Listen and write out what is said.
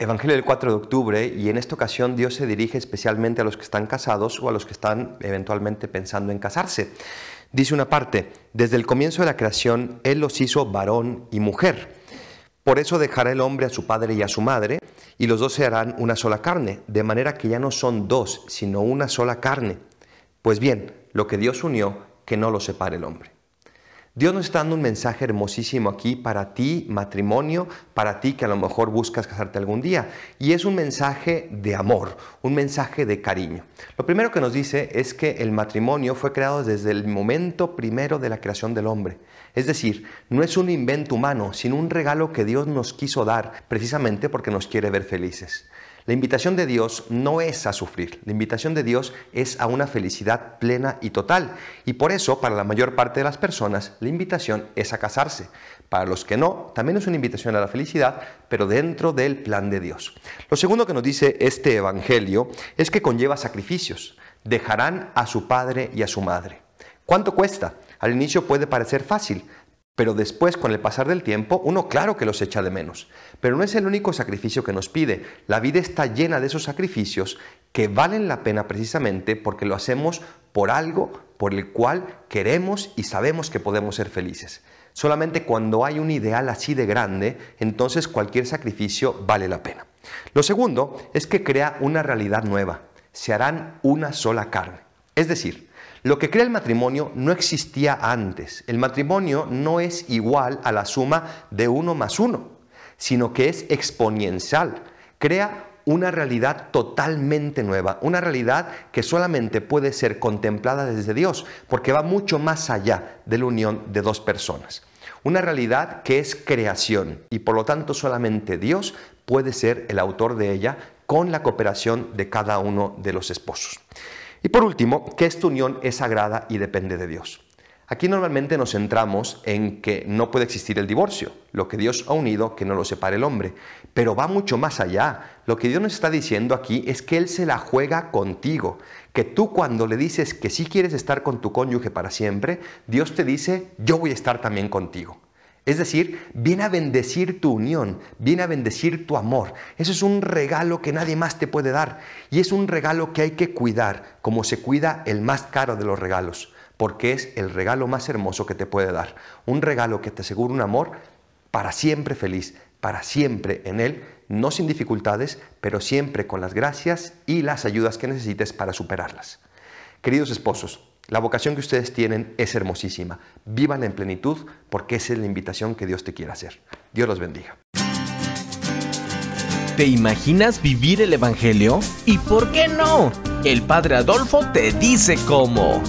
Evangelio del 4 de octubre y en esta ocasión Dios se dirige especialmente a los que están casados o a los que están eventualmente pensando en casarse. Dice una parte, desde el comienzo de la creación Él los hizo varón y mujer. Por eso dejará el hombre a su padre y a su madre, y los dos se harán una sola carne, de manera que ya no son dos, sino una sola carne. Pues bien, lo que Dios unió, que no lo separe el hombre. Dios nos está dando un mensaje hermosísimo aquí para ti, matrimonio, para ti que a lo mejor buscas casarte algún día. Y es un mensaje de amor, un mensaje de cariño. Lo primero que nos dice es que el matrimonio fue creado desde el momento primero de la creación del hombre. Es decir, no es un invento humano, sino un regalo que Dios nos quiso dar precisamente porque nos quiere ver felices. La invitación de Dios no es a sufrir, la invitación de Dios es a una felicidad plena y total. Y por eso, para la mayor parte de las personas, la invitación es a casarse. Para los que no, también es una invitación a la felicidad, pero dentro del plan de Dios. Lo segundo que nos dice este Evangelio es que conlleva sacrificios. Dejarán a su padre y a su madre. ¿Cuánto cuesta? Al inicio puede parecer fácil, pero después, con el pasar del tiempo, uno claro que los echa de menos. Pero no es el único sacrificio que nos pide. La vida está llena de esos sacrificios que valen la pena precisamente porque lo hacemos por algo por el cual queremos y sabemos que podemos ser felices. Solamente cuando hay un ideal así de grande, entonces cualquier sacrificio vale la pena. Lo segundo es que crea una realidad nueva. Se harán una sola carne. Es decir, lo que crea el matrimonio no existía antes. El matrimonio no es igual a la suma de uno más uno, sino que es exponencial. Crea una realidad totalmente nueva, una realidad que solamente puede ser contemplada desde Dios, porque va mucho más allá de la unión de dos personas. Una realidad que es creación y por lo tanto solamente Dios puede ser el autor de ella con la cooperación de cada uno de los esposos. Y por último, que esta unión es sagrada y depende de Dios. Aquí normalmente nos centramos en que no puede existir el divorcio, lo que Dios ha unido, que no lo separe el hombre, pero va mucho más allá. Lo que Dios nos está diciendo aquí es que Él se la juega contigo, que tú cuando le dices que sí quieres estar con tu cónyuge para siempre, Dios te dice, yo voy a estar también contigo. Es decir, viene a bendecir tu unión, viene a bendecir tu amor. Eso es un regalo que nadie más te puede dar. Y es un regalo que hay que cuidar, como se cuida el más caro de los regalos, porque es el regalo más hermoso que te puede dar. Un regalo que te asegura un amor para siempre feliz, para siempre en él, no sin dificultades, pero siempre con las gracias y las ayudas que necesites para superarlas. Queridos esposos, la vocación que ustedes tienen es hermosísima. Vivan en plenitud porque esa es la invitación que Dios te quiere hacer. Dios los bendiga. ¿Te imaginas vivir el Evangelio? ¿Y por qué no? El Padre Adolfo te dice cómo.